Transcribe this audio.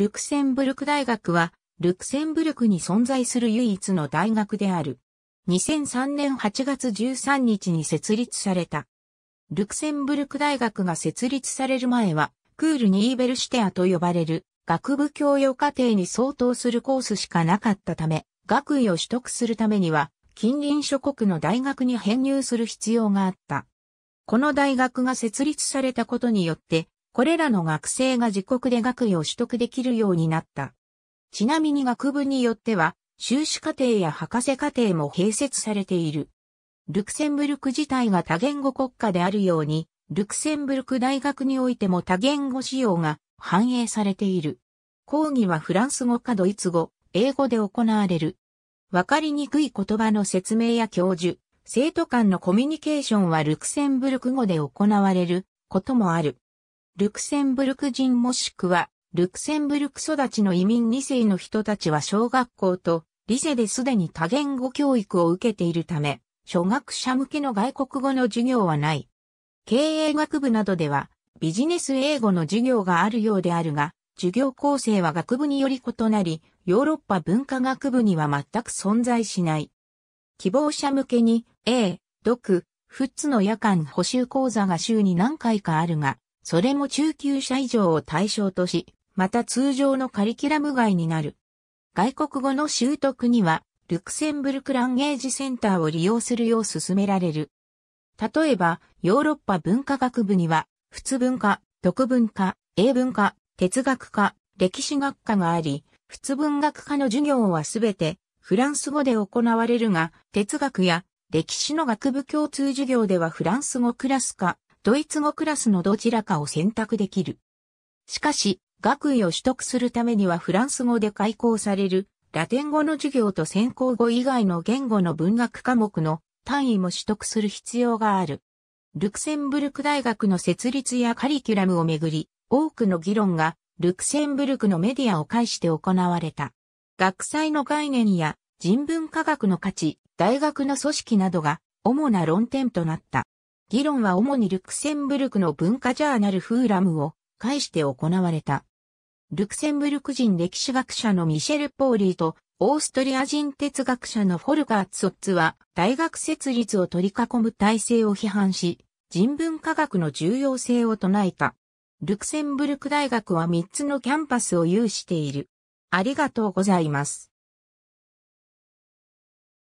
ルクセンブルク大学は、ルクセンブルクに存在する唯一の大学である。2003年8月13日に設立された。ルクセンブルク大学が設立される前は、クールニーベルシテアと呼ばれる学部教養課程に相当するコースしかなかったため、学位を取得するためには、近隣諸国の大学に編入する必要があった。この大学が設立されたことによって、これらの学生が自国で学位を取得できるようになった。ちなみに学部によっては、修士課程や博士課程も併設されている。ルクセンブルク自体が多言語国家であるように、ルクセンブルク大学においても多言語使用が反映されている。講義はフランス語かドイツ語、英語で行われる。わかりにくい言葉の説明や教授、生徒間のコミュニケーションはルクセンブルク語で行われることもある。ルクセンブルク人もしくは、ルクセンブルク育ちの移民2世の人たちは小学校とリセですでに多言語教育を受けているため、初学者向けの外国語の授業はない。経営学部などではビジネス英語の授業があるようであるが、授業構成は学部により異なり、ヨーロッパ文化学部には全く存在しない。希望者向けに、A、読、フッツの夜間補修講座が週に何回かあるが、それも中級者以上を対象とし、また通常のカリキュラム外になる。外国語の習得には、ルクセンブルクランゲージセンターを利用するよう勧められる。例えば、ヨーロッパ文化学部には、普通文化、特文化、英文化、哲学科、歴史学科があり、普通文学科の授業はすべてフランス語で行われるが、哲学や歴史の学部共通授業ではフランス語クラス化、ドイツ語クラスのどちらかを選択できる。しかし、学位を取得するためにはフランス語で開講される、ラテン語の授業と専攻語以外の言語の文学科目の単位も取得する必要がある。ルクセンブルク大学の設立やカリキュラムをめぐり、多くの議論がルクセンブルクのメディアを介して行われた。学際の概念や人文科学の価値、大学の組織などが主な論点となった。議論は主にルクセンブルクの文化ジャーナルフーラムを介して行われた。ルクセンブルク人歴史学者のミシェル・ポーリーと、オーストリア人哲学者のフォルカー・ツォッツは、大学設立を取り囲む体制を批判し、人文科学の重要性を唱えた。ルクセンブルク大学は3つのキャンパスを有している。ありがとうございます。